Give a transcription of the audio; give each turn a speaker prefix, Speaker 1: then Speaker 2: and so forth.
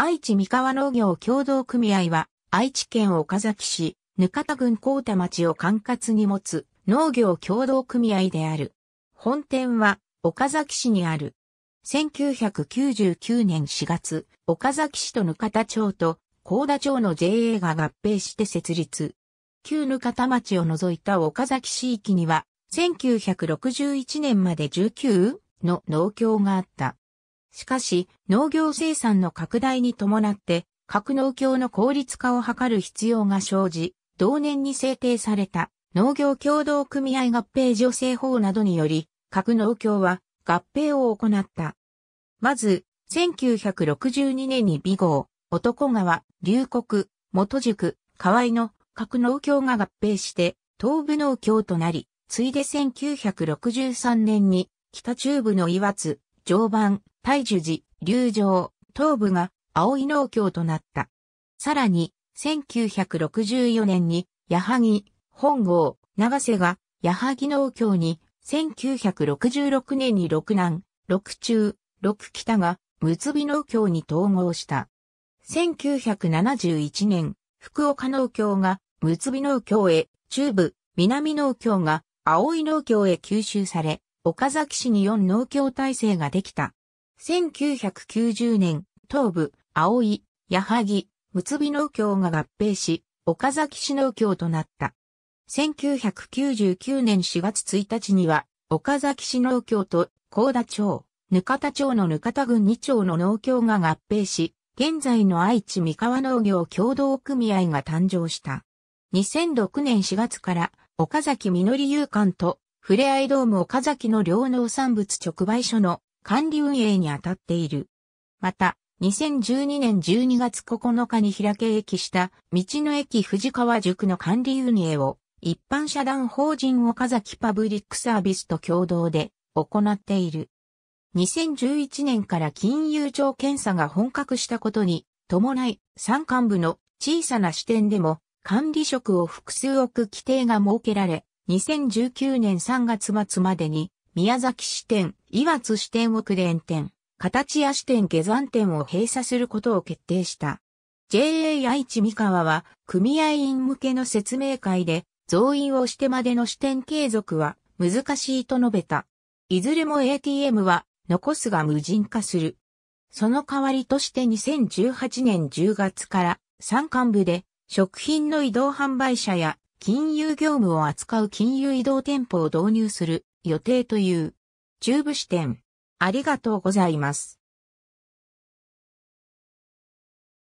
Speaker 1: 愛知三河農業協同組合は、愛知県岡崎市、かた郡高田町を管轄に持つ農業協同組合である。本店は岡崎市にある。1999年4月、岡崎市とかた町と高田町の JA が合併して設立。旧かた町を除いた岡崎市域には、1961年まで19の農協があった。しかし、農業生産の拡大に伴って、格納協の効率化を図る必要が生じ、同年に制定された農業協同組合合併助成法などにより、格納協は合併を行った。まず、1962年に美号、男川、龍谷、元宿、河合の格納協が合併して、東部農協となり、ついで1963年に北中部の岩津、常磐、大樹寺、龍城、東部が青井農協となった。さらに、1964年に、矢作、本郷、長瀬が、矢作農協に、1966年に六南、六中、六北が、結び農協に統合した。1971年、福岡農協が、結び農協へ、中部、南農協が、青い農協へ吸収され、岡崎市に4農協体制ができた。1990年、東部、青井、矢作、つび農協が合併し、岡崎市農協となった。1999年4月1日には、岡崎市農協と高田町、ぬかた町のぬかた郡2町の農協が合併し、現在の愛知三河農業共同組合が誕生した。2006年4月から岡崎実り遊館とふれあいドーム岡崎の両農産物直売所の管理運営に当たっている。また、2012年12月9日に開け駅した道の駅藤川塾の管理運営を一般社団法人岡崎パブリックサービスと共同で行っている。2011年から金融庁検査が本格したことに伴い山間部の小さな支店でも管理職を複数置く規定が設けられ、2019年3月末までに宮崎支店、岩津支店を区ン店、形屋支店下山店を閉鎖することを決定した。JA 愛知三河は、組合員向けの説明会で、増員をしてまでの支店継続は難しいと述べた。いずれも ATM は残すが無人化する。その代わりとして2018年10月から山間部で食品の移動販売者や金融業務を扱う金融移動店舗を導入する予定という。中部支店。ありがとうございます。